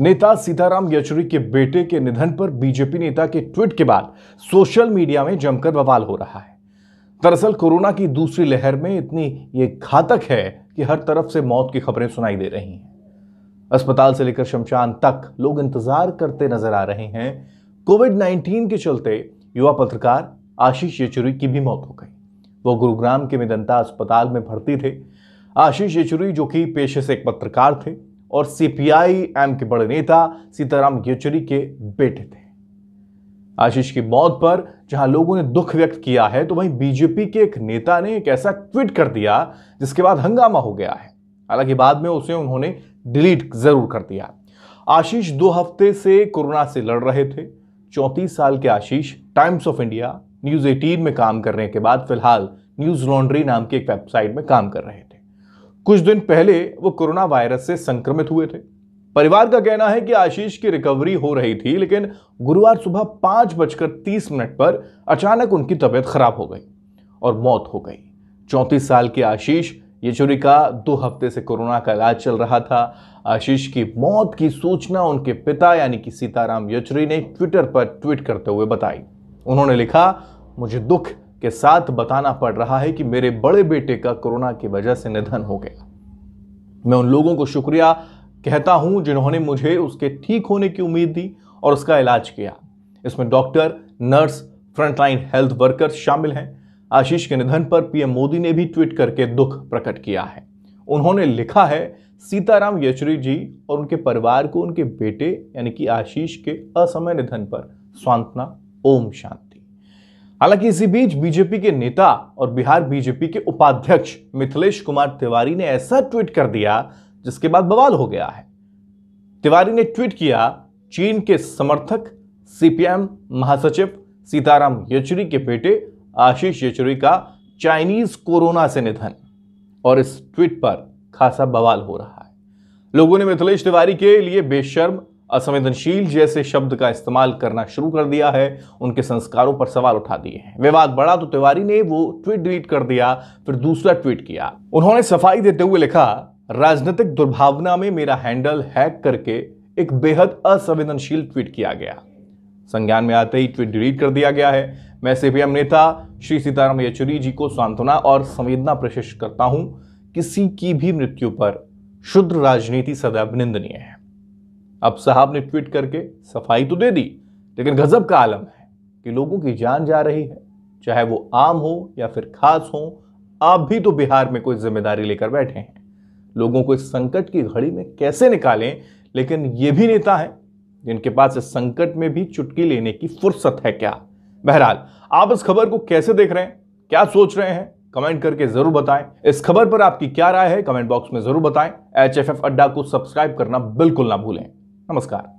नेता सीताराम येचुरी के बेटे के निधन पर बीजेपी नेता के ट्वीट के बाद सोशल मीडिया में जमकर बवाल हो रहा है दरअसल कोरोना की दूसरी लहर में इतनी ये घातक है कि हर तरफ से मौत की खबरें सुनाई दे रही हैं अस्पताल से लेकर शमशान तक लोग इंतजार करते नजर आ रहे हैं कोविड 19 के चलते युवा पत्रकार आशीष येचुरी की भी मौत हो गई वो गुरुग्राम के मेदंता अस्पताल में भर्ती थे आशीष येचुरी जो कि पेशे से एक पत्रकार थे और सीपीआईएम के बड़े नेता सीताराम येचुरी के बेटे थे आशीष की मौत पर जहां लोगों ने दुख व्यक्त किया है तो वहीं बीजेपी के एक नेता ने एक ऐसा ट्वीट कर दिया जिसके बाद हंगामा हो गया है हालांकि बाद में उसे उन्होंने डिलीट जरूर कर दिया आशीष दो हफ्ते से कोरोना से लड़ रहे थे चौंतीस साल के Ashish Times of India news eighteen में काम करने के बाद फिलहाल न्यूज लॉन्ड्री नाम की एक वेबसाइट में काम कर रहे थे कुछ दिन पहले वो कोरोना वायरस से संक्रमित हुए थे परिवार का कहना है कि आशीष की रिकवरी हो रही थी लेकिन गुरुवार सुबह पांच बजकर तीस मिनट पर अचानक उनकी तबीयत खराब हो गई और मौत हो गई चौंतीस साल के आशीष येचुरी का दो हफ्ते से कोरोना का इलाज चल रहा था आशीष की मौत की सूचना उनके पिता यानी कि सीताराम येचुरी ने ट्विटर पर ट्वीट करते हुए बताई उन्होंने लिखा मुझे दुख के साथ बताना पड़ रहा है कि मेरे बड़े बेटे का कोरोना की वजह से निधन हो गया मैं उन लोगों को शुक्रिया कहता हूं जिन्होंने मुझे उसके ठीक होने की उम्मीद दी और उसका इलाज किया इसमें doctor nurse frontline health workers शामिल हैं आशीष के निधन पर पीएम मोदी ने भी ट्वीट करके दुख प्रकट किया है उन्होंने लिखा है सीताराम येचुरी जी और उनके परिवार को उनके बेटे यानी कि आशीष के असमय निधन पर सांत्वना ओम शांति हालांकि इसी बीच बीजेपी के नेता और बिहार बीजेपी के उपाध्यक्ष मिथिलेश कुमार तिवारी ने ऐसा ट्वीट कर दिया जिसके बाद बवाल हो गया है तिवारी ने ट्वीट किया चीन के समर्थक सीपीएम महासचिव सीताराम येचुरी के बेटे आशीष येचुरी का चाइनीज कोरोना से निधन और इस ट्वीट पर खासा बवाल हो रहा है लोगों ने मिथिलेश तिवारी के लिए बेशर्म असंवेदनशील जैसे शब्द का इस्तेमाल करना शुरू कर दिया है उनके संस्कारों पर सवाल उठा दिए हैं विवाद बढ़ा तो तिवारी ने वो ट्वीट डिलीट कर दिया फिर दूसरा ट्वीट किया उन्होंने सफाई देते हुए लिखा राजनीतिक दुर्भावना में मेरा हैंडल हैक करके एक बेहद असंवेदनशील ट्वीट किया गया संज्ञान में आते ही ट्वीट डिलीट कर दिया गया है मैं सीपीएम नेता श्री सीताराम येचुरी जी को सांत्वना और संवेदना प्रशेष करता हूं किसी की भी मृत्यु पर शुद्ध राजनीति सदैव निंदनीय है अब साहब ने ट्वीट करके सफाई तो दे दी लेकिन गजब का आलम है कि लोगों की जान जा रही है चाहे वो आम हो या फिर खास हो आप भी तो बिहार में कोई जिम्मेदारी लेकर बैठे हैं लोगों को इस संकट की घड़ी में कैसे निकालें लेकिन ये भी नेता हैं जिनके पास इस संकट में भी चुटकी लेने की फुर्सत है क्या बहरहाल आप इस खबर को कैसे देख रहे हैं क्या सोच रहे हैं कमेंट करके जरूर बताएं इस खबर पर आपकी क्या राय है कमेंट बॉक्स में जरूर बताएं एच अड्डा को सब्सक्राइब करना बिल्कुल ना भूलें നമസ്കാരം